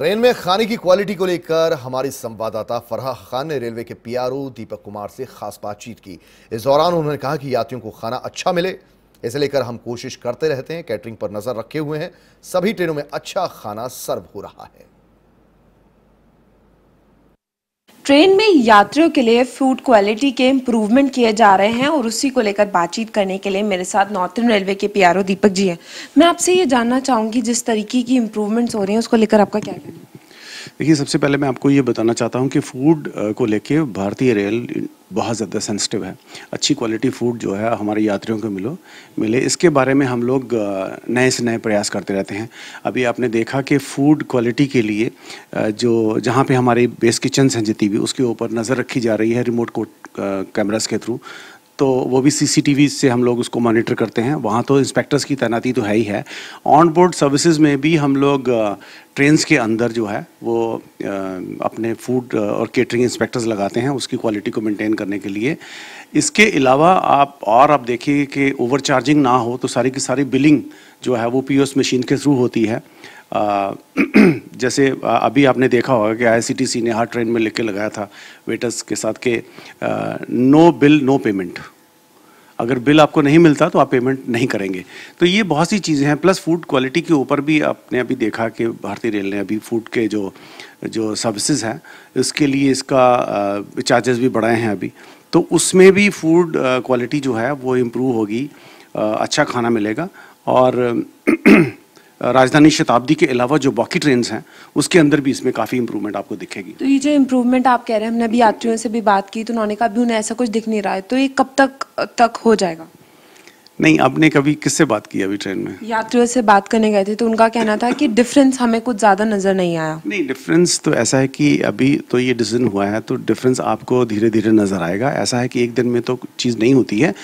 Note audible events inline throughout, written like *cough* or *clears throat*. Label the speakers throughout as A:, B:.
A: train में खाने की क्वालिटी को लेकर हमारी संवाददाता फरहा खान ने रेलवे के पीआरओ दीपक कुमार से खास बातचीत की इस दौरान उन्होंने कहा कि यात्रियों को खाना अच्छा मिले इसे लेकर हम कोशिश करते रहते हैं कैटरिंग पर नजर रखे हुए हैं सभी ट्रेनों में अच्छा खाना सर्व हो रहा है
B: ट्रेन में यात्रियों के लिए फूड क्वालिटी के इम्प्रूवमेंट किए जा रहे हैं और उसी को लेकर बातचीत करने के लिए मेरे साथ नॉर्थन रेलवे के पी दीपक जी हैं मैं आपसे ये जानना चाहूँगी जिस तरीके की इम्प्रूवमेंट्स हो रही हैं उसको लेकर आपका क्या कहना है
A: देखिए सबसे पहले मैं आपको ये बताना चाहता हूँ कि फूड को लेकर भारतीय रेल बहुत ज़्यादा सेंसिटिव है अच्छी क्वालिटी फूड जो है हमारे यात्रियों को मिलो मिले इसके बारे में हम लोग नए से नए प्रयास करते रहते हैं अभी आपने देखा कि फूड क्वालिटी के लिए जो जहाँ पे हमारे बेस किचन्स हैं जितनी भी उसके ऊपर नज़र रखी जा रही है रिमोट कोट कैमराज के थ्रू तो वो भी सीसीटीवी से हम लोग उसको मॉनिटर करते हैं वहाँ तो इंस्पेक्टर्स की तैनाती तो है ही है ऑन बोर्ड सर्विसेज में भी हम लोग ट्रेन के अंदर जो है वो अपने फूड और केटरिंग इंस्पेक्टर्स लगाते हैं उसकी क्वालिटी को मेंटेन करने के लिए इसके अलावा आप और आप देखिए कि ओवर चार्जिंग ना हो तो सारी की सारी बिलिंग जो है वो पी मशीन के थ्रू होती है जैसे अभी आपने देखा होगा कि आईसीटीसी ने हर ट्रेन में लिख के लगाया था वेटर्स के साथ के नो बिल नो पेमेंट अगर बिल आपको नहीं मिलता तो आप पेमेंट नहीं करेंगे तो ये बहुत सी चीज़ें हैं प्लस फूड क्वालिटी के ऊपर भी आपने अभी देखा कि भारतीय रेल ने अभी फूड के जो जो सर्विसेज हैं उसके लिए इसका चार्जेस भी बढ़ाए हैं अभी तो उसमें भी फूड क्वालिटी जो है वो इम्प्रूव होगी अच्छा खाना मिलेगा और राजधानी शताब्दी के अलावा जो बाकी ट्रेन हैं उसके अंदर भी इसमें काफ़ी इंप्रूवमेंट आपको दिखेगी
B: तो ये जो इंप्रूवमेंट आप कह रहे हैं हमने अभी यात्रियों से भी बात की तो उन्होंने कहा अभी उन्हें ऐसा कुछ दिख नहीं रहा है तो ये कब तक तक हो जाएगा
A: नहीं आपने कभी किससे बात की अभी ट्रेन में
B: यात्रियों से बात करने गए थे तो उनका कहना था कि डिफरेंस हमें कुछ ज़्यादा नज़र नहीं आया
A: नहीं डिफरेंस तो ऐसा है कि अभी तो ये डिसीजन हुआ है तो डिफरेंस आपको धीरे धीरे नज़र आएगा ऐसा है कि एक दिन में तो चीज़ नहीं होती है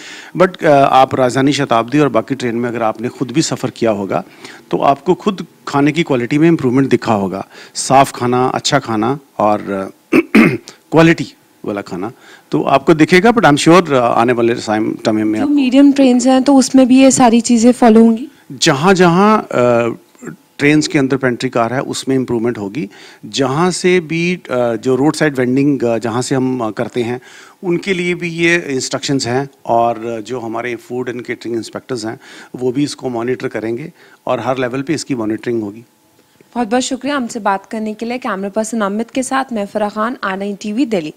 A: बट आप राजधानी शताब्दी और बाकी ट्रेन में अगर आपने खुद भी सफ़र किया होगा तो आपको खुद खाने की क्वालिटी में इम्प्रूवमेंट दिखा होगा साफ़ खाना अच्छा खाना और क्वालिटी *clears throat* वाला खाना तो आपको दिखेगा बट आई एम श्योर आने वाले समय में
B: मीडियम ट्रेन हैं तो उसमें भी ये सारी चीज़ें फॉलो होंगी
A: जहाँ जहाँ ट्रेन uh, के अंदर पेंट्री कार है उसमें इम्प्रूवमेंट होगी जहाँ से भी uh, जो रोड साइड वेंडिंग जहाँ से हम uh, करते हैं उनके लिए भी ये इंस्ट्रक्शंस हैं और जो हमारे फूड एंड केटरिंग इंस्पेक्टर्स हैं वो भी इसको मॉनिटर करेंगे और हर लेवल पे इसकी मॉनिटरिंग होगी
B: बहुत बहुत शुक्रिया हमसे बात करने के लिए कैमरा पर्सन अमित के साथ मैं फरा खान आर टीवी दिल्ली